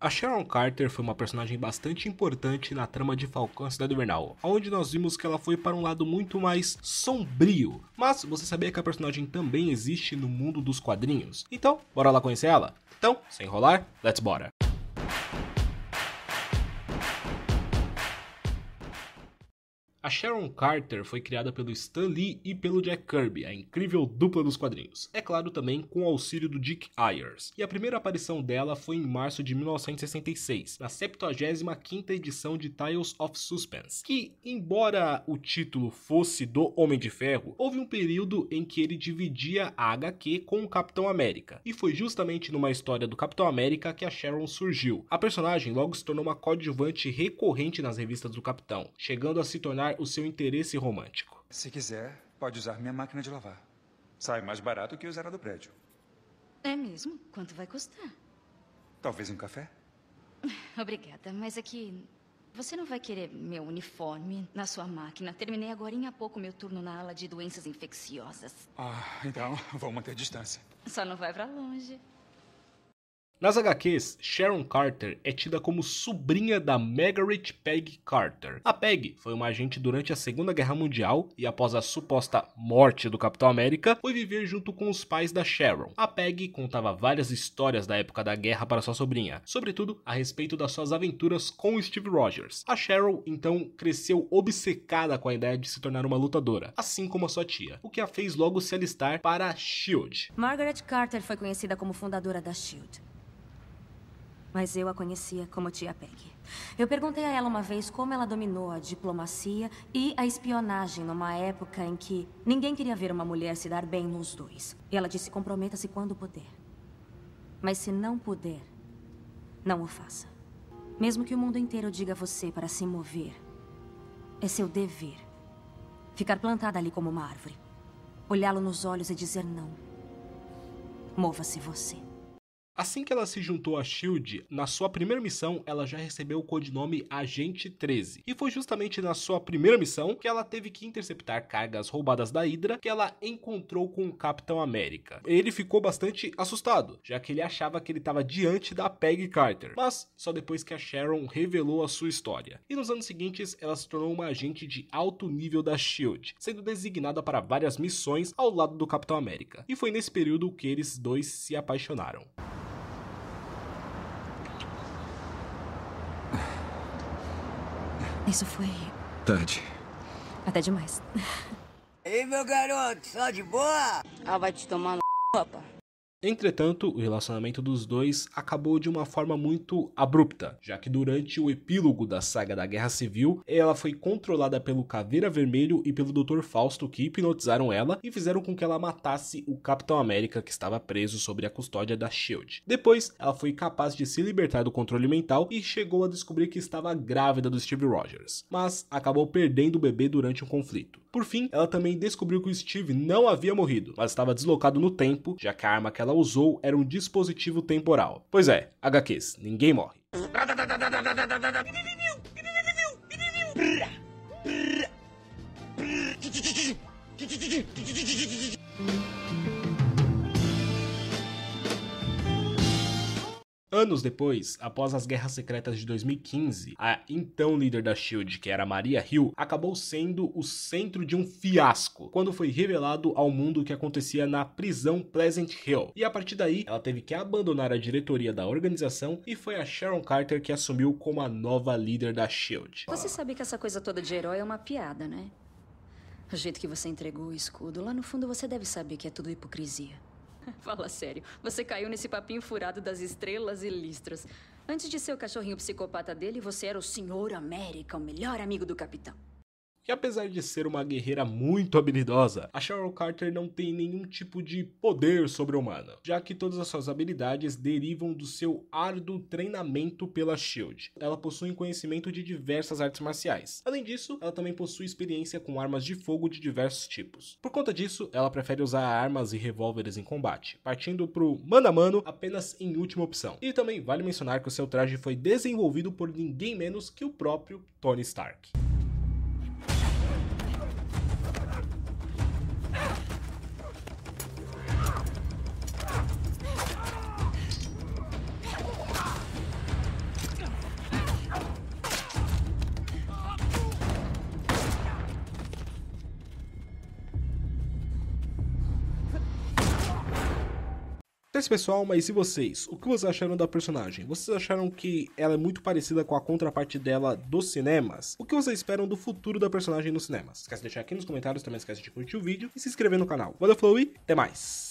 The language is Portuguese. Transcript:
A Sharon Carter foi uma personagem bastante importante na trama de Falcão e Cidade Invernal, onde nós vimos que ela foi para um lado muito mais sombrio. Mas você sabia que a personagem também existe no mundo dos quadrinhos? Então, bora lá conhecer ela? Então, sem enrolar, let's bora! A Sharon Carter foi criada pelo Stan Lee e pelo Jack Kirby, a incrível dupla dos quadrinhos. É claro também com o auxílio do Dick Ayers. E a primeira aparição dela foi em março de 1966, na 75ª edição de Tales of Suspense, que, embora o título fosse do Homem de Ferro, houve um período em que ele dividia a HQ com o Capitão América. E foi justamente numa história do Capitão América que a Sharon surgiu. A personagem logo se tornou uma coadjuvante recorrente nas revistas do Capitão, chegando a se tornar o seu interesse romântico. Se quiser, pode usar minha máquina de lavar. Sai mais barato que usar a do prédio. É mesmo? Quanto vai custar? Talvez um café? Obrigada, mas aqui é você não vai querer meu uniforme na sua máquina. Terminei agora há pouco meu turno na ala de doenças infecciosas. Ah, então vou manter distância. Só não vai para longe. Nas HQs, Sharon Carter é tida como sobrinha da Margaret Peg Carter. A Peg foi uma agente durante a Segunda Guerra Mundial e após a suposta morte do Capitão América, foi viver junto com os pais da Sharon. A Peg contava várias histórias da época da guerra para sua sobrinha, sobretudo a respeito das suas aventuras com Steve Rogers. A Sharon então cresceu obcecada com a ideia de se tornar uma lutadora, assim como a sua tia, o que a fez logo se alistar para a SHIELD. Margaret Carter foi conhecida como fundadora da SHIELD mas eu a conhecia como Tia Peg. Eu perguntei a ela uma vez como ela dominou a diplomacia e a espionagem numa época em que ninguém queria ver uma mulher se dar bem nos dois. E ela disse: comprometa-se quando puder. Mas se não puder, não o faça. Mesmo que o mundo inteiro diga a você para se mover, é seu dever ficar plantada ali como uma árvore, olhá-lo nos olhos e dizer não. Mova-se você. Assim que ela se juntou à SHIELD, na sua primeira missão ela já recebeu o codinome Agente 13. E foi justamente na sua primeira missão que ela teve que interceptar cargas roubadas da Hydra que ela encontrou com o Capitão América. Ele ficou bastante assustado, já que ele achava que ele estava diante da Peggy Carter, mas só depois que a Sharon revelou a sua história. E nos anos seguintes ela se tornou uma agente de alto nível da SHIELD, sendo designada para várias missões ao lado do Capitão América. E foi nesse período que eles dois se apaixonaram. Isso foi. Tarde. Até demais. Ei, meu garoto, só de boa? ela vai te tomar no c, Entretanto, o relacionamento dos dois acabou de uma forma muito abrupta, já que durante o epílogo da saga da Guerra Civil, ela foi controlada pelo Caveira Vermelho e pelo Dr. Fausto que hipnotizaram ela e fizeram com que ela matasse o Capitão América que estava preso sobre a custódia da SHIELD. Depois, ela foi capaz de se libertar do controle mental e chegou a descobrir que estava grávida do Steve Rogers, mas acabou perdendo o bebê durante um conflito. Por fim, ela também descobriu que o Steve não havia morrido, mas estava deslocado no tempo, já que a arma que ela ela usou era um dispositivo temporal. Pois é, HQs, ninguém morre. Anos depois, após as Guerras Secretas de 2015, a então líder da SHIELD, que era Maria Hill, acabou sendo o centro de um fiasco, quando foi revelado ao mundo o que acontecia na prisão Pleasant Hill. E a partir daí, ela teve que abandonar a diretoria da organização e foi a Sharon Carter que assumiu como a nova líder da SHIELD. Você sabe que essa coisa toda de herói é uma piada, né? O jeito que você entregou o escudo, lá no fundo você deve saber que é tudo hipocrisia. Fala sério, você caiu nesse papinho furado das estrelas e listras. Antes de ser o cachorrinho psicopata dele, você era o Senhor América, o melhor amigo do capitão que apesar de ser uma guerreira muito habilidosa, a Sharon Carter não tem nenhum tipo de poder sobre-humano, já que todas as suas habilidades derivam do seu árduo treinamento pela SHIELD. Ela possui um conhecimento de diversas artes marciais. Além disso, ela também possui experiência com armas de fogo de diversos tipos. Por conta disso, ela prefere usar armas e revólveres em combate, partindo pro mano a mano apenas em última opção. E também vale mencionar que o seu traje foi desenvolvido por ninguém menos que o próprio Tony Stark. Mas pessoal, mas e vocês? O que vocês acharam da personagem? Vocês acharam que ela é muito parecida com a contraparte dela dos cinemas? O que vocês esperam do futuro da personagem nos cinemas? Esquece de deixar aqui nos comentários, também esquece de curtir o vídeo e se inscrever no canal. Valeu, Flow e até mais!